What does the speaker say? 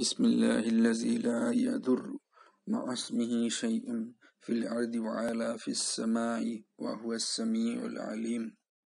بسم الله الذي لا يضر مع اسمه شيء في الأرض وعلى في السماء وهو السميع العليم